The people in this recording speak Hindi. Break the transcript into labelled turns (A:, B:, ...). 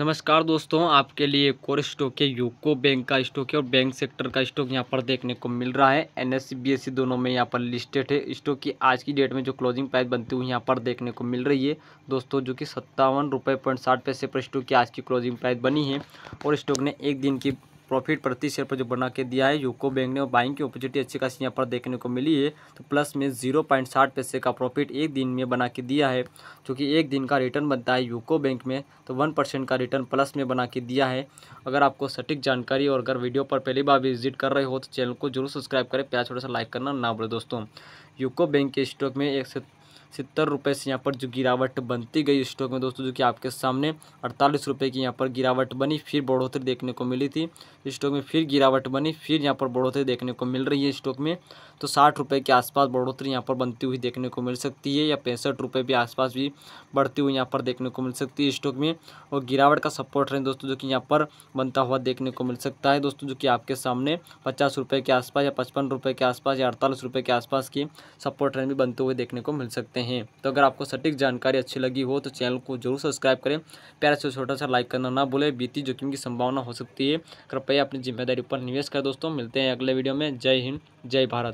A: नमस्कार दोस्तों आपके लिए एक और स्टॉक है यूको बैंक का स्टॉक है और बैंक सेक्टर का स्टॉक यहाँ पर देखने को मिल रहा है एन एस दोनों में यहाँ पर लिस्टेड है स्टॉक की आज की डेट में जो क्लोजिंग प्राइस बनती हुई यहाँ पर देखने को मिल रही है दोस्तों जो कि सत्तावन रुपये पॉइंट साठ पैसे पर स्टॉक की आज की क्लोजिंग प्राइस बनी है और स्टॉक ने एक दिन की प्रॉफिट प्रति शेयर पर जो बना के दिया है यूको बैंक ने बाइंग की अपॉर्चुनिटी अच्छी खासी यहाँ पर देखने को मिली है तो प्लस में जीरो पॉइंट साठ पैसे का प्रॉफिट एक दिन में बना के दिया है जो कि एक दिन का रिटर्न बनता है यूको बैंक में तो वन परसेंट का रिटर्न प्लस में बना के दिया है अगर आपको सटीक जानकारी और अगर वीडियो पर पहली बार विजिट कर रहे हो तो चैनल को जरूर सब्सक्राइब करें प्याज थोड़ा सा लाइक करना ना भूलें दोस्तों यूको बैंक के स्टॉक में एक से सत्तर रुपये से यहाँ पर जो गिरावट बनती गई स्टॉक में दोस्तों जो कि आपके सामने अड़तालीस रुपये की यहाँ पर गिरावट बनी फिर बढ़ोतरी देखने को मिली थी स्टॉक में फिर गिरावट बनी फिर यहाँ पर बढ़ोतरी देखने को मिल रही है स्टॉक में तो साठ रुपये के आसपास बढ़ोतरी यहाँ पर बनती हुई देखने को मिल सकती है या पैंसठ रुपये के आसपास भी बढ़ती हुई यहाँ पर देखने को मिल सकती है स्टॉक में और गिरावट का सपोर्ट रहे दोस्तों जो कि यहाँ पर बनता हुआ देखने को मिल सकता है दोस्तों जो कि आपके सामने पचास रुपये के आसपास या पचपन रुपये के आसपास या अड़तालीस रुपये के आसपास की सपोर्ट रेंज भी बनते हुए देखने को मिल सकते हैं सकते हैं तो अगर आपको सटीक जानकारी अच्छी लगी हो तो चैनल को जरूर सब्सक्राइब करें प्यार से छोटा सा लाइक करना ना भूलें बीती जोखिम की संभावना हो सकती है कृपया अपनी जिम्मेदारी पर निवेश करें दोस्तों मिलते हैं अगले वीडियो में जय हिंद जय भारत